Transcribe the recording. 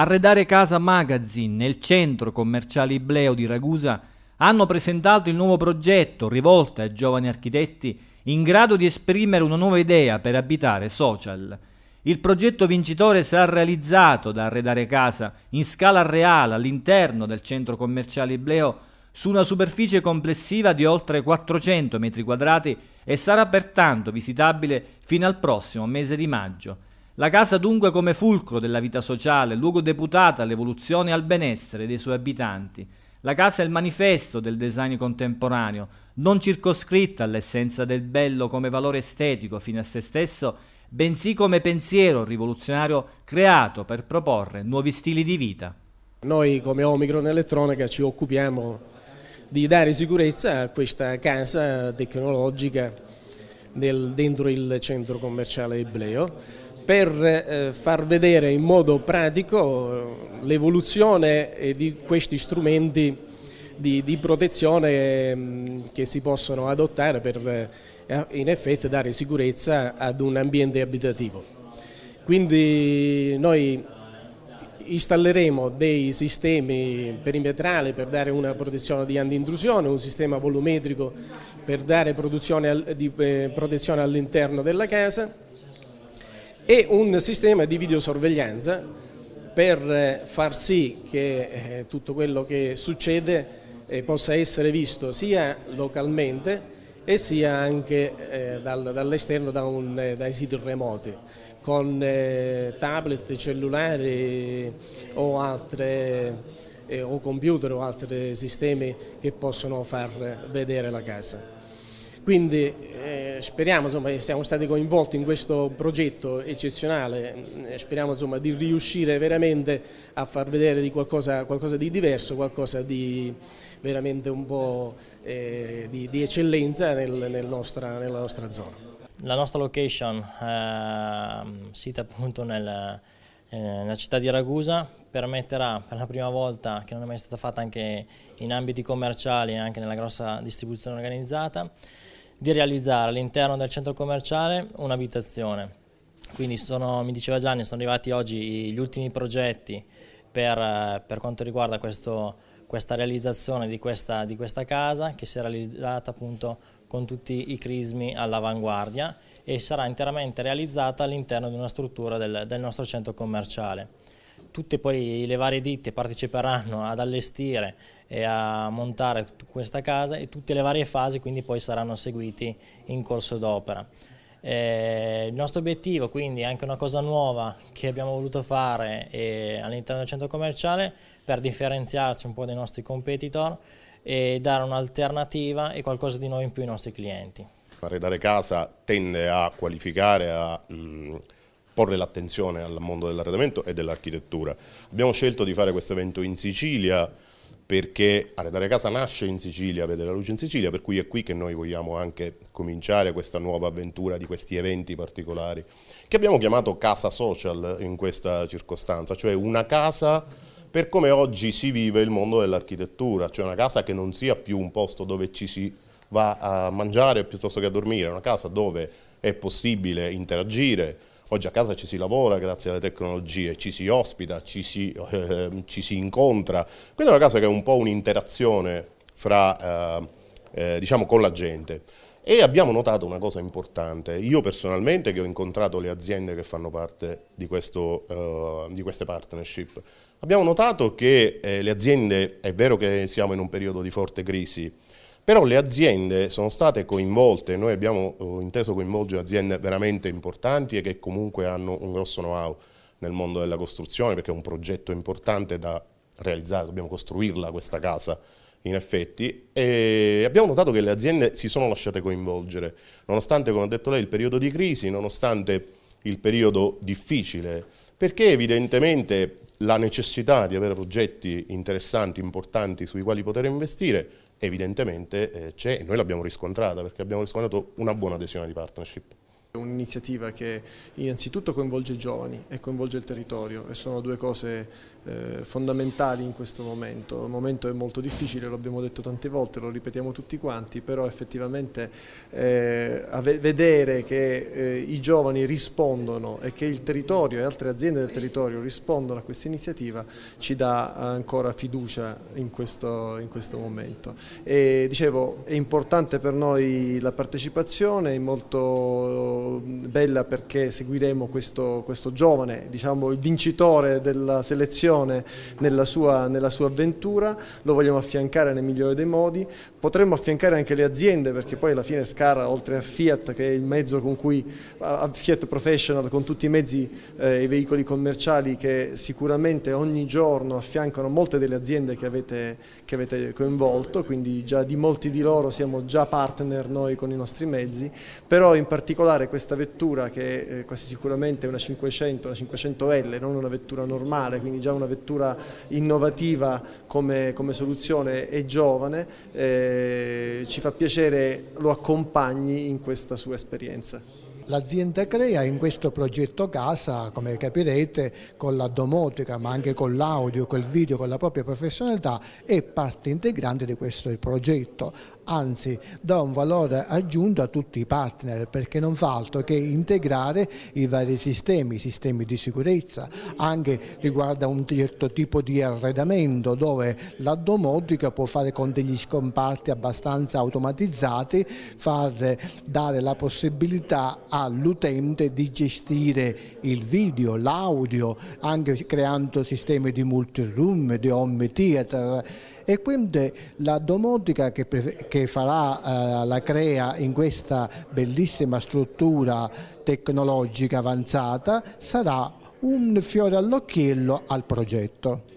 Arredare Casa Magazine nel centro commerciale Ibleo di Ragusa hanno presentato il nuovo progetto rivolto ai giovani architetti in grado di esprimere una nuova idea per abitare social. Il progetto vincitore sarà realizzato da Arredare Casa in scala reale all'interno del centro commerciale Ibleo su una superficie complessiva di oltre 400 metri quadrati e sarà pertanto visitabile fino al prossimo mese di maggio. La casa dunque come fulcro della vita sociale, luogo deputato all'evoluzione e al benessere dei suoi abitanti. La casa è il manifesto del design contemporaneo, non circoscritta all'essenza del bello come valore estetico fine a se stesso, bensì come pensiero rivoluzionario creato per proporre nuovi stili di vita. Noi come Omicron Elettronica ci occupiamo di dare sicurezza a questa casa tecnologica del, dentro il centro commerciale Ebleo per eh, far vedere in modo pratico l'evoluzione di questi strumenti di, di, protezione ehm, che si possono adottare per eh, in effetti dare sicurezza ad un ambiente abitativo. Quindi noi installeremo dei sistemi perimetrali per dare una protezione di antiintrusione, un sistema volumetrico per dare di, eh, protezione all'interno della casa, e un sistema di videosorveglianza per eh, far sì che eh, tutto quello che succede eh, possa essere visto sia localmente e sia anche dall'esterno dai siti remoti con tablet, cellulari o altre o computer o altri sistemi che possono far vedere la casa. Quindi eh, speriamo insomma, che siamo stati coinvolti in questo progetto eccezionale, eh, speriamo insomma, di riuscire veramente a far vedere di qualcosa, qualcosa di diverso, qualcosa di veramente un po' eh, di, di, eccellenza nel, nel nostra, nella nostra zona. La nostra location eh, sita appunto nel eh, la città di Ragusa permetterà per la prima volta che non è mai stata fatta anche in ambiti commerciali e anche nella grossa distribuzione organizzata di realizzare all'interno del centro commerciale un'abitazione. Quindi sono, mi diceva Gianni, sono arrivati oggi gli ultimi progetti per, eh, per quanto riguarda questo, questa realizzazione di questa, di questa casa che si è realizzata appunto con tutti i crismi all'avanguardia e sarà interamente realizzata all'interno di una struttura del, del nostro centro commerciale tutte poi le varie ditte parteciperanno ad allestire e a montare questa casa e tutte le varie fasi quindi poi saranno seguite in corso d'opera. Eh, il nostro obiettivo quindi è anche una cosa nuova che abbiamo voluto fare eh, all'interno del centro commerciale per differenziarci un po' dai nostri competitor e dare un'alternativa e qualcosa di nuovo in più ai nostri clienti. Arredare casa tende a qualificare, a mh, mm, porre l'attenzione al mondo dell'arredamento e dell'architettura. Abbiamo scelto di fare questo evento in Sicilia perché Arredare Casa nasce in Sicilia, vede la luce in Sicilia, per cui è qui che noi vogliamo anche cominciare questa nuova avventura di questi eventi particolari, che abbiamo chiamato casa social in questa circostanza, cioè una casa per come oggi si vive il mondo dell'architettura, cioè una casa che non sia più un posto dove ci si va a mangiare piuttosto che a dormire, è una casa dove è possibile interagire, Oggi a casa ci si lavora grazie alle tecnologie, ci si ospita, ci si, eh, ci si incontra. Quindi è una casa che è un po' un'interazione eh, eh, diciamo con la gente. E abbiamo notato una cosa importante, io personalmente che ho incontrato le aziende che fanno parte di, questo, eh, di queste partnership, abbiamo notato che eh, le aziende, è vero che siamo in un periodo di forte crisi, però le aziende sono state coinvolte, noi abbiamo eh, inteso coinvolgere aziende veramente importanti e che comunque hanno un grosso know-how nel mondo della costruzione perché è un progetto importante da realizzare, dobbiamo costruirla questa casa in effetti e abbiamo notato che le aziende si sono lasciate coinvolgere nonostante come ha detto lei il periodo di crisi, nonostante il periodo difficile perché evidentemente la necessità di avere progetti interessanti, importanti sui quali poter investire, evidentemente eh, c'è e noi l'abbiamo riscontrata perché abbiamo riscontrato una buona adesione di partnership. È Un'iniziativa che innanzitutto coinvolge i giovani e coinvolge il territorio e sono due cose eh, fondamentali in questo momento. Il momento è molto difficile, lo abbiamo detto tante volte, lo ripetiamo tutti quanti, però effettivamente eh, vedere che eh, i giovani rispondono e che il territorio e altre aziende del territorio rispondono a questa iniziativa ci dà ancora fiducia in questo, in questo momento. E, dicevo, è importante per noi la partecipazione, è molto bella perché seguiremo questo, questo giovane, diciamo, il vincitore della selezione nella sua, nella sua avventura, lo vogliamo affiancare nel migliore dei modi, potremmo affiancare anche le aziende perché poi alla fine Scara oltre a Fiat che è il mezzo con cui, Fiat Professional con tutti i mezzi eh, i veicoli commerciali che sicuramente ogni giorno affiancano molte delle aziende che avete, che avete coinvolto, quindi già di molti di loro siamo già partner noi con i nostri mezzi, però in particolare questa vettura che è eh, quasi sicuramente è una 500, una 500L, non una vettura normale, quindi già una vettura innovativa come, come soluzione e giovane, eh, ci fa piacere lo accompagni in questa sua esperienza. L'azienda crea in questo progetto casa, come capirete, con la domotica ma anche con l'audio, col video, con la propria professionalità è parte integrante di questo progetto, anzi dà un valore aggiunto a tutti i partner perché non fa altro che integrare i vari sistemi, i sistemi di sicurezza, anche riguarda un certo tipo di arredamento dove la domotica può fare con degli scomparti abbastanza automatizzati, far dare la possibilità a all'utente di gestire il video, l'audio, anche creando sistemi di multiroom, di home theater e quindi la domotica che, che farà eh, la CREA in questa bellissima struttura tecnologica avanzata sarà un fiore all'occhiello al progetto.